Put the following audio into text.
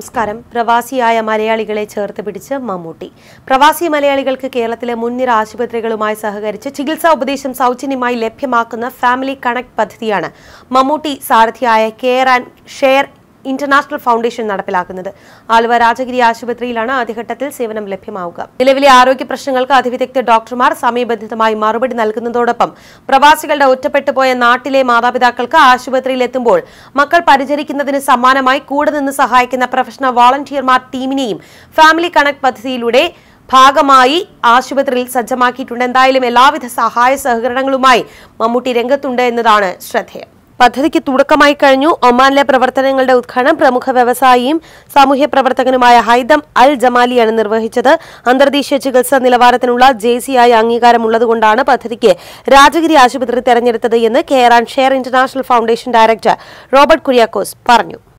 നമസ്കാരം പ്രവാസിയായ മലയാളികളെ ചേർത്ത് പിടിച്ച് മമ്മൂട്ടി പ്രവാസി മലയാളികൾക്ക് കേരളത്തിലെ മുൻനിര ആശുപത്രികളുമായി സഹകരിച്ച് ചികിത്സാ ഉപദേശം സൗജന്യമായി ലഭ്യമാക്കുന്ന ഫാമിലി കണക്ട് പദ്ധതിയാണ് മമ്മൂട്ടി സാരഥിയായ care and share international foundation നടപ്പിലാക്കുന്നത് ആലുവ രാജഗിരി ആശുപത്രിയിലാണ് ആദ്യഘട്ടത്തിൽ സേവനം ലഭ്യമാവുക നിലവിലെ ആരോഗ്യ പ്രശ്നങ്ങൾക്ക് അതിവിദഗ്ധ ഡോക്ടർമാർ സമയബന്ധിതമായി മറുപടി നൽകുന്നതോടൊപ്പം പ്രവാസികളുടെ ഒറ്റപ്പെട്ടു പോയ നാട്ടിലെ മാതാപിതാക്കൾക്ക് ആശുപത്രിയിലെത്തുമ്പോൾ മക്കൾ പരിചരിക്കുന്നതിന് സമ്മാനമായി കൂടെ നിന്ന് സഹായിക്കുന്ന പ്രൊഫഷണൽ വോളണ്ടിയർമാർ ടീമിനെയും ഫാമിലി കണക്ട് പദ്ധതിയിലൂടെ ഭാഗമായി ആശുപത്രിയിൽ സജ്ജമാക്കിയിട്ടുണ്ട് എന്തായാലും എല്ലാവിധ സഹായ സഹകരണങ്ങളുമായി മമ്മൂട്ടി രംഗത്തുണ്ട് എന്നതാണ് ശ്രദ്ധേയം പദ്ധതിക്ക് തുടക്കമായി കഴിഞ്ഞു ഒമാനിലെ പ്രവർത്തനങ്ങളുടെ ഉദ്ഘാടനം പ്രമുഖ വ്യവസായിയും സാമൂഹ്യ പ്രവർത്തകനുമായ ഹൈദം അൽ ജമാലിയാണ് നിർവഹിച്ചത് അന്തർദേശീയ ചികിത്സാ നിലവാരത്തിനുള്ള ജെ സിയായി അംഗീകാരമുള്ളതുകൊണ്ടാണ് പദ്ധതിക്ക് രാജഗിരി ആശുപത്രി തെരഞ്ഞെടുത്തത് എന്ന് care and share international foundation director Robert Kuriakose പറഞ്ഞു